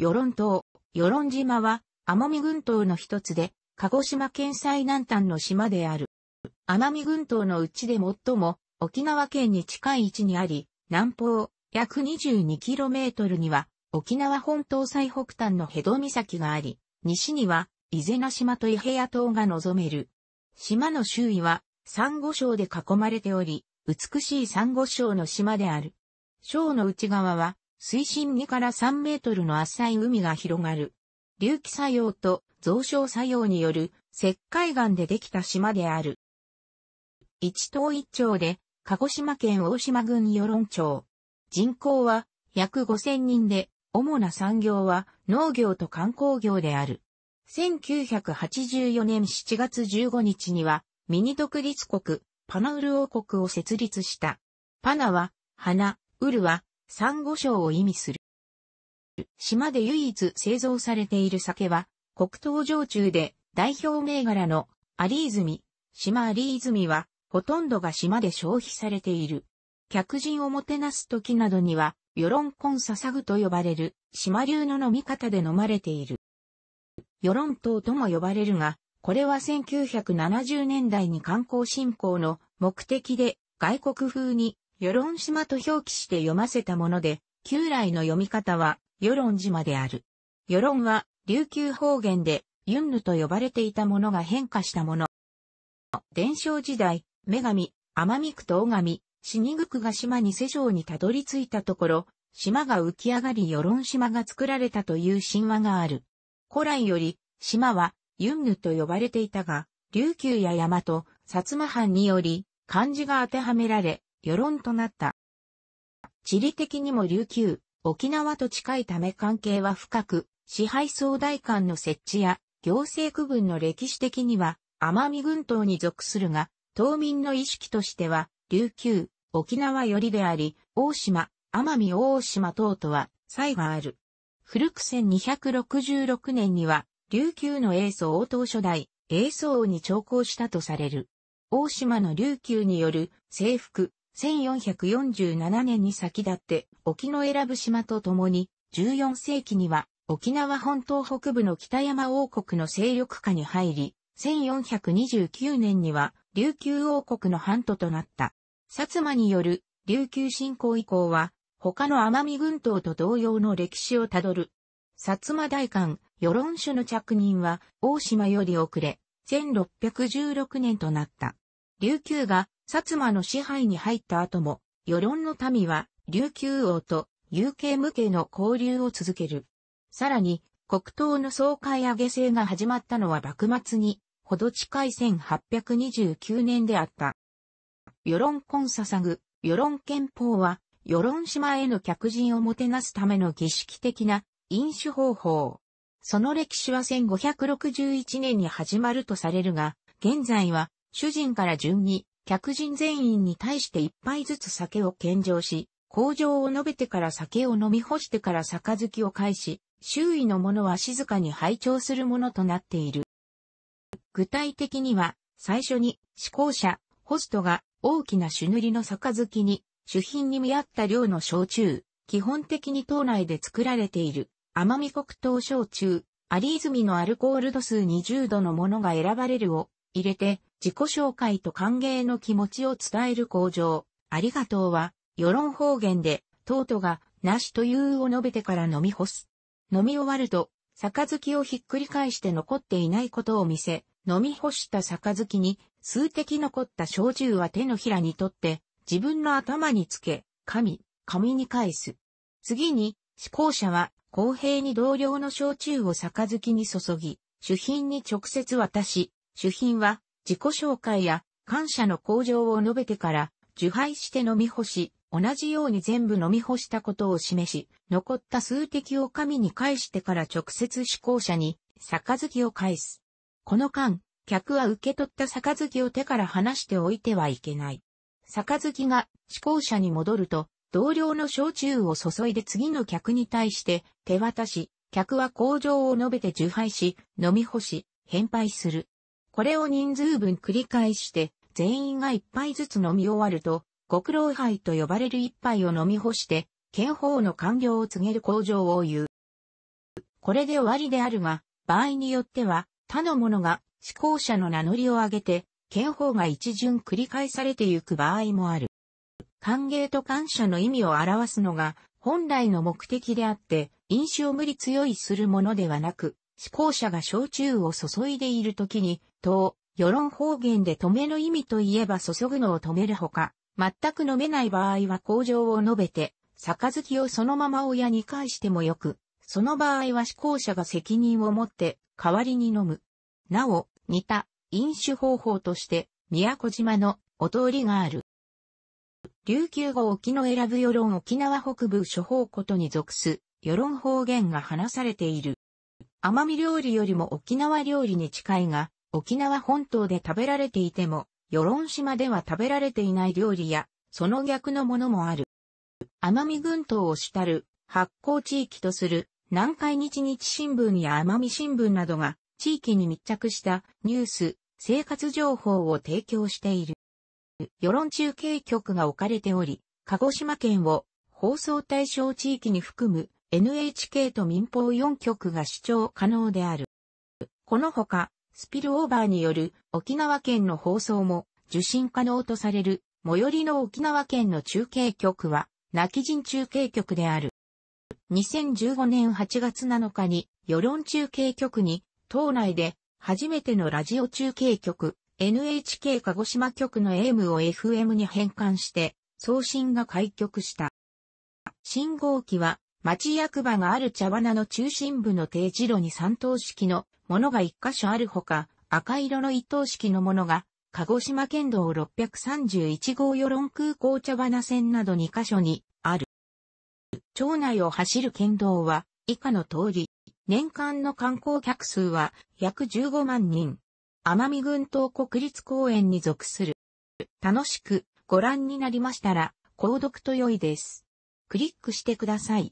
与論島、与論島は、奄美群島の一つで、鹿児島県最南端の島である。奄美群島のうちで最も、沖縄県に近い位置にあり、南方、約 22km には、沖縄本島最北端のヘド岬があり、西には、伊是名島と伊平屋島が望める。島の周囲は、サンゴ礁で囲まれており、美しいサンゴ礁の島である。礁の内側は、水深2から3メートルの浅い海が広がる。隆起作用と増床作用による石灰岩でできた島である。一島一町で、鹿児島県大島郡与論町。人口は約5000人で、主な産業は農業と観光業である。1984年7月15日には、ミニ独立国、パナウル王国を設立した。パナは、花、ウルは、サンゴ礁を意味する。島で唯一製造されている酒は、黒糖焼酎で代表銘柄のアリーズミ、島アリーズミは、ほとんどが島で消費されている。客人をもてなす時などには、ヨロンコンササグと呼ばれる、島流の飲み方で飲まれている。ヨロン島とも呼ばれるが、これは1970年代に観光振興の目的で外国風に与論島と表記して読ませたもので、旧来の読み方は、与論島である。与論は、琉球方言で、ユンヌと呼ばれていたものが変化したもの。伝承時代、女神、天美区と大神、死にぐくが島に世上にたどり着いたところ、島が浮き上がり与論島が作られたという神話がある。古来より、島は、ユンヌと呼ばれていたが、琉球や山と、薩摩藩により、漢字が当てはめられ、世論となった。地理的にも琉球、沖縄と近いため関係は深く、支配総大官の設置や行政区分の歴史的には奄美群島に属するが、島民の意識としては、琉球、沖縄寄りであり、大島、奄美大島等とは差異がある。古く1266年には、琉球の英祖応答初代、英祖王に長考したとされる。大島の琉球による征服、1447年に先立って沖永良部島と共に14世紀には沖縄本島北部の北山王国の勢力下に入り、1429年には琉球王国の半島となった。薩摩による琉球侵攻以降は他の奄美群島と同様の歴史をたどる。薩摩大官、世論書の着任は大島より遅れ、1616年となった。琉球が薩摩の支配に入った後も、世論の民は、琉球王と、有形無形の交流を続ける。さらに、国党の総会上げ制が始まったのは幕末に、ほど近い1829年であった。世論婚捧ぐ、世論憲法は、世論島への客人をもてなすための儀式的な飲酒方法。その歴史は1561年に始まるとされるが、現在は主人から順に客人全員に対して一杯ずつ酒を献上し、工場を述べてから酒を飲み干してから杯を返し、周囲の者は静かに拝聴するものとなっている。具体的には、最初に、施行者、ホストが大きな朱塗りの杯に、主品に見合った量の焼酎、基本的に島内で作られている、奄美黒糖焼酎、有泉のアルコール度数20度のものが選ばれるを入れて、自己紹介と歓迎の気持ちを伝える向上、ありがとうは、世論方言で、とうとが、なしというを述べてから飲み干す。飲み終わると、杯をひっくり返して残っていないことを見せ、飲み干した杯に、数滴残った焼酎は手のひらに取って、自分の頭につけ、紙、紙に返す。次に、思考者は、公平に同僚の焼酎を杯に注ぎ、主品に直接渡し、主品は、自己紹介や感謝の向上を述べてから、受配して飲み干し、同じように全部飲み干したことを示し、残った数滴を神に返してから直接思考者に、杯を返す。この間、客は受け取った杯を手から離しておいてはいけない。杯が思考者に戻ると、同僚の焼酎を注いで次の客に対して手渡し、客は工場を述べて受配し、飲み干し、返杯する。これを人数分繰り返して、全員が一杯ずつ飲み終わると、極老杯と呼ばれる一杯を飲み干して、憲法の完了を告げる工場を言う。これで終わりであるが、場合によっては、他の者が、思考者の名乗りを上げて、憲法が一巡繰り返されてゆく場合もある。歓迎と感謝の意味を表すのが、本来の目的であって、飲酒を無理強いするものではなく、思考者が焼酎を注いでいる時に、と、世論方言で止めの意味といえば注ぐのを止めるほか、全く飲めない場合は工場を述べて、杯をそのまま親に返してもよく、その場合は思考者が責任を持って代わりに飲む。なお、似た飲酒方法として、宮古島のお通りがある。琉球語沖の選ぶ世論沖縄北部諸方ことに属す世論方言が話されている。奄美料理よりも沖縄料理に近いが、沖縄本島で食べられていても、与論島では食べられていない料理や、その逆のものもある。奄美群島を主たる発行地域とする南海日日新聞や奄美新聞などが地域に密着したニュース、生活情報を提供している。世論中継局が置かれており、鹿児島県を放送対象地域に含む NHK と民放4局が視聴可能である。このほか、スピルオーバーによる沖縄県の放送も受信可能とされる、最寄りの沖縄県の中継局は、泣き人中継局である。2015年8月7日に、世論中継局に、島内で初めてのラジオ中継局、NHK 鹿児島局の AM を FM に変換して、送信が開局した。信号機は町役場がある茶花の中心部の定時路に三等式のものが一箇所あるほか、赤色の一等式のものが、鹿児島県道631号与論空港茶花線など2箇所にある。町内を走る県道は以下の通り、年間の観光客数は約15万人。奄美群島国立公園に属する。楽しくご覧になりましたら、購読と良いです。クリックしてください。